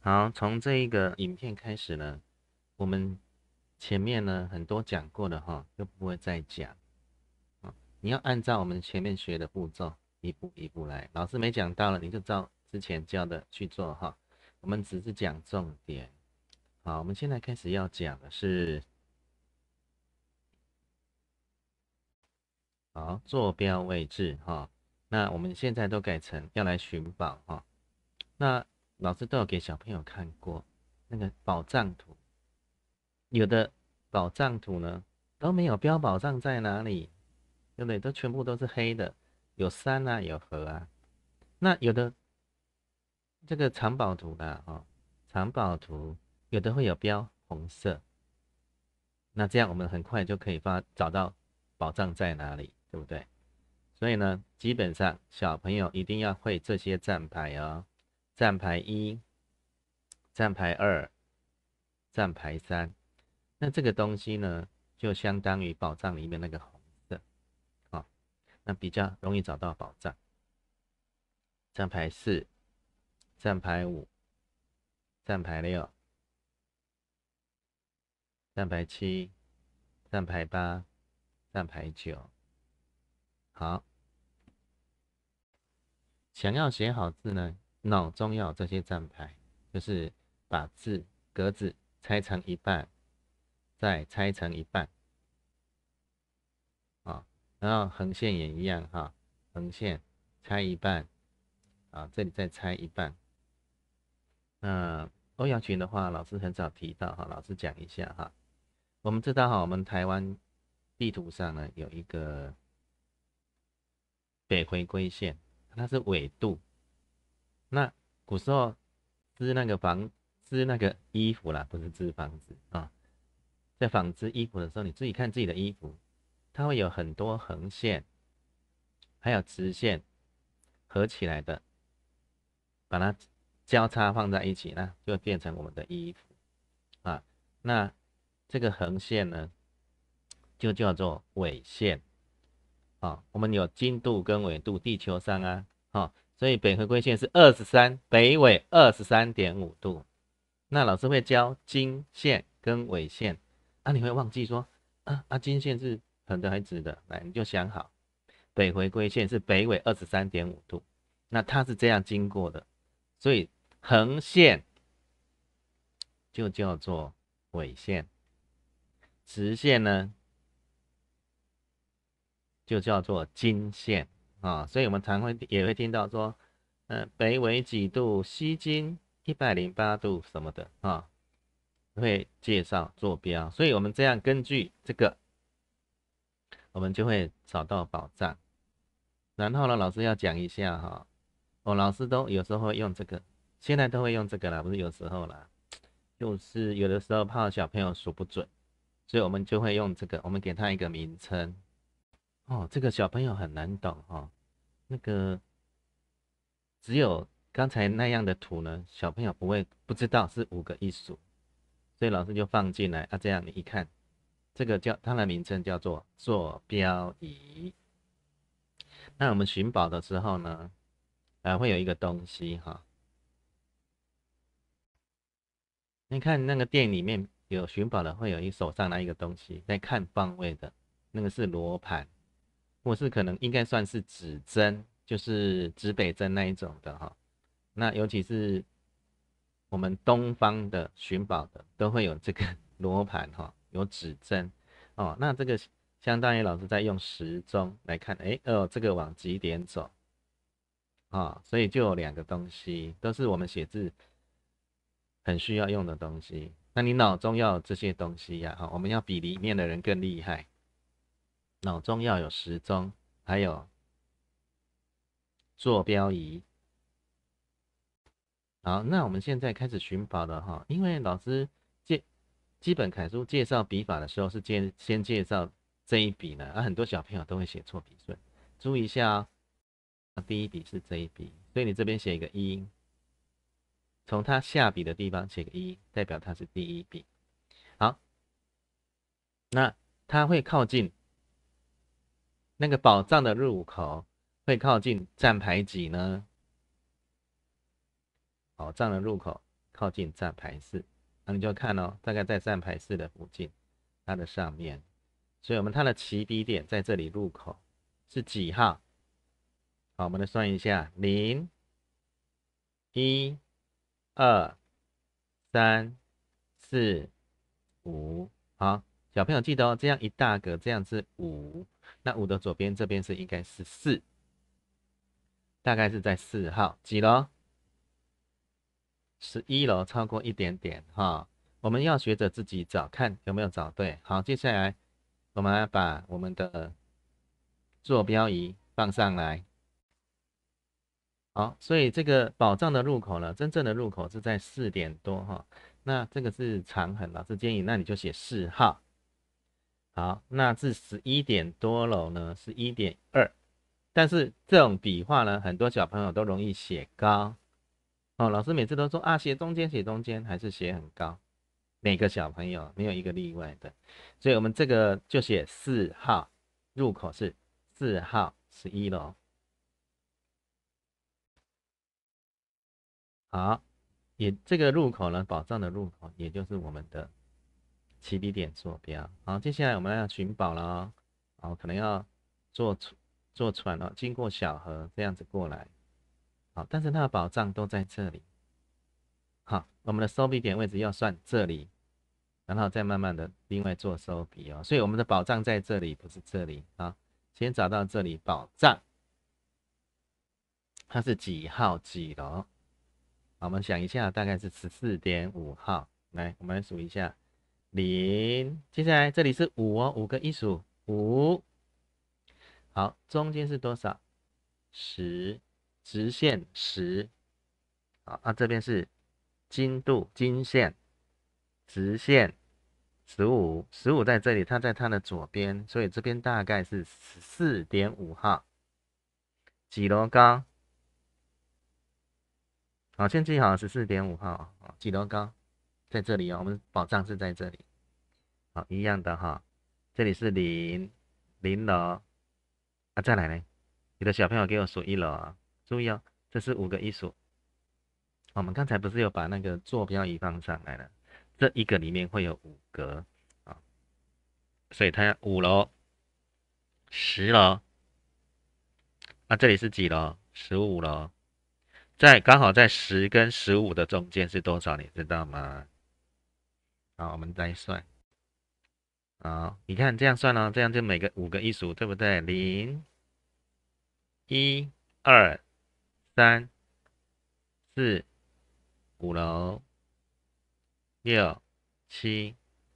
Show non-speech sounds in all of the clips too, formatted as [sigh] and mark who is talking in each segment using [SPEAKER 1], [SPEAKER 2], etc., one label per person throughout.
[SPEAKER 1] 好，从这一个影片开始呢，我们前面呢很多讲过的哈，都不会再讲。你要按照我们前面学的步骤一步一步来。老师没讲到了，你就照之前教的去做哈。我们只是讲重点。好，我们现在开始要讲的是，好坐标位置哈。那我们现在都改成要来寻宝哈。那老师都有给小朋友看过那个宝藏图，有的宝藏图呢都没有标宝藏在哪里，有的都全部都是黑的，有山啊，有河啊。那有的这个藏宝图的哈，藏宝图有的会有标红色，那这样我们很快就可以发找到宝藏在哪里，对不对？所以呢，基本上小朋友一定要会这些站牌哦。站牌一，站牌二，站牌三，那这个东西呢，就相当于宝藏里面那个红色，啊，那比较容易找到宝藏。站牌四，站牌五，站牌六，站牌七，站牌八，站牌九。好，想要写好字呢？脑中药这些站牌，就是把字格子拆成一半，再拆成一半，啊，然后横线也一样哈，横线拆一半，啊，这里再拆一半。那欧阳群的话，老师很少提到哈，老师讲一下哈。我们知道哈，我们台湾地图上呢有一个北回归线，它是纬度。那古时候织那个房织那个衣服啦，不是织房子啊。在纺织衣服的时候，你自己看自己的衣服，它会有很多横线，还有直线合起来的，把它交叉放在一起呢，就变成我们的衣服啊。那这个横线呢，就叫做纬线啊。我们有经度跟纬度，地球上啊，哈。所以北回归线是二十三北纬二十三点五度。那老师会教经线跟纬线，啊，你会忘记说啊？啊，经线是横的还是直的，来你就想好，北回归线是北纬二十三点五度，那它是这样经过的，所以横线就叫做纬线，直线呢就叫做经线。啊，所以我们常会也会听到说，嗯，北纬几度，西经一百零八度什么的啊，会介绍坐标。所以我们这样根据这个，我们就会找到宝藏。然后呢，老师要讲一下哈，哦，老师都有时候用这个，现在都会用这个了，不是有时候了，就是有的时候怕小朋友数不准，所以我们就会用这个，我们给他一个名称。哦，这个小朋友很难懂哈。那个只有刚才那样的图呢，小朋友不会不知道是五个一数，所以老师就放进来啊。这样你一看，这个叫它的名称叫做坐标仪。那我们寻宝的时候呢，还会有一个东西哈。你看那个店里面有寻宝的会有一手上拿一个东西在看方位的那个是罗盘。或是可能应该算是指针，就是指北针那一种的哈。那尤其是我们东方的寻宝的都会有这个 [laughs] 罗盘哈，有指针哦。那这个相当于老师在用时钟来看，哎哦，这个往几点走啊？所以就有两个东西，都是我们写字很需要用的东西。那你脑中要有这些东西呀，哈，我们要比里面的人更厉害。脑中要有时钟，还有坐标仪。好，那我们现在开始寻宝了哈。因为老师介基本楷书介绍笔法的时候，是介先介绍这一笔呢。啊，很多小朋友都会写错笔顺，注意一下哦。第一笔是这一笔，所以你这边写一个一，从它下笔的地方写个一，代表它是第一笔。好，那它会靠近。那个宝藏的入口会靠近站牌几呢？宝藏的入口靠近站牌四，那你就看哦，大概在站牌四的附近，它的上面，所以我们它的起笔点在这里入口是几号？好，我们来算一下，零、一、二、三、四、五，好，小朋友记得哦，这样一大格，这样是五。那五的左边，这边是应该是四，大概是在四号几楼，十一楼超过一点点哈。我们要学着自己找看有没有找对。好，接下来我们把我们的坐标仪放上来。好，所以这个宝藏的入口呢，真正的入口是在四点多哈。那这个是长横老师建议，那你就写四号。好，那是十一点多楼呢，是一点二。但是这种笔画呢，很多小朋友都容易写高。哦，老师每次都说啊，写中间，写中间，还是写很高。每个小朋友没有一个例外的。所以我们这个就写四号入口是四号十一楼。好，也这个入口呢，宝藏的入口，也就是我们的。起笔点坐标，好，接下来我们要寻宝了哦，好，可能要坐船，坐船了，经过小河这样子过来，好，但是它的宝藏都在这里，好，我们的收笔点位置要算这里，然后再慢慢的另外做收笔哦，所以我们的宝藏在这里，不是这里啊，先找到这里宝藏，它是几号几楼？好，我们想一下，大概是十四点五号，来，我们来数一下。零，接下来这里是五哦，五个一数五。好，中间是多少？十，直线十。好，那这边是经度经线直线十五十五在这里，它在它的左边，所以这边大概是十四点五号。几楼高？好，先记好十四点五号啊。几楼高？在这里哦，我们宝藏是在这里，好一样的哈。这里是零零楼，啊再来呢？你的小朋友给我数一楼啊，注意哦，这是五个一数。我们刚才不是有把那个坐标仪放上来了？这一个里面会有五格啊，所以它五楼、十楼，那这里是几楼？十五楼，在刚好在十跟十五的中间是多少？你知道吗？好，我们再算。好，你看这样算哦，这样就每个五个一数，对不对？零、一、二、三、四、五楼、六、七、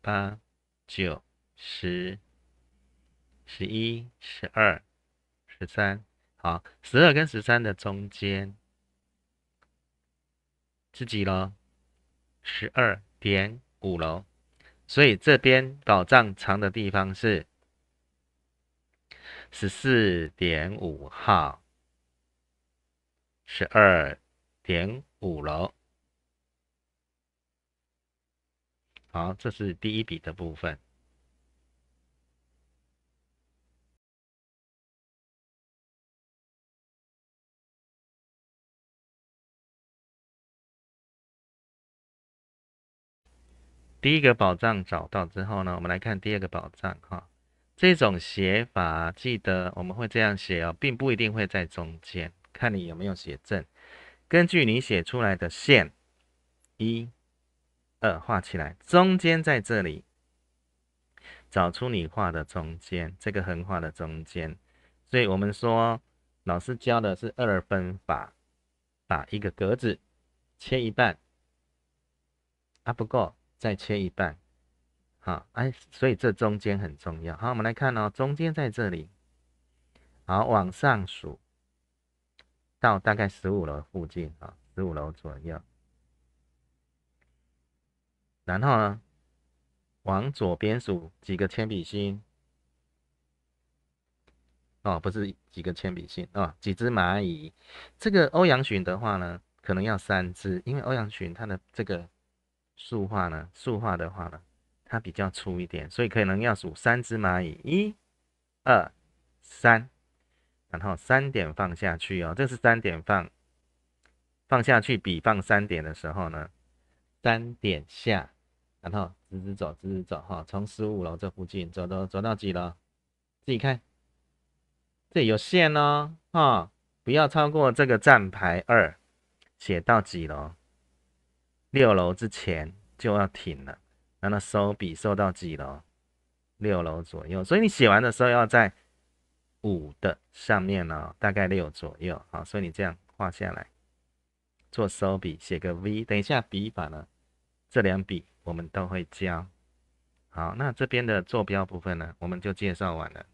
[SPEAKER 1] 八、九、十、十一、十二、十三。好，十二跟十三的中间是几楼？十二点。五楼，所以这边宝藏藏的地方是十四点五号，十二点五楼。好，这是第一笔的部分。第一个宝藏找到之后呢，我们来看第二个宝藏哈。这种写法，记得我们会这样写哦，并不一定会在中间，看你有没有写正。根据你写出来的线，一、二画起来，中间在这里，找出你画的中间，这个横画的中间。所以我们说，老师教的是二分法，把一个格子切一半。啊，不过。再切一半，好哎，所以这中间很重要。好，我们来看哦，中间在这里，好往上数到大概十五楼附近啊，十五楼左右。然后呢，往左边数几个铅笔芯，哦，不是几个铅笔芯哦，几只蚂蚁。这个欧阳询的话呢，可能要三只，因为欧阳询他的这个。竖画呢？竖画的话呢，它比较粗一点，所以可能要数三只蚂蚁，一、二、三，然后三点放下去哦。这是三点放，放下去，笔放三点的时候呢，三点下，然后直直走，直直走哈。从十五楼这附近走到走到几楼？自己看，这有线哦，哈，不要超过这个站牌二，写到几楼？六楼之前就要停了，然后收笔收到几楼？六楼左右。所以你写完的时候要在五的上面哦，大概六左右。好，所以你这样画下来做收笔，写个 V。等一下笔法呢？这两笔我们都会教。好，那这边的坐标部分呢，我们就介绍完了。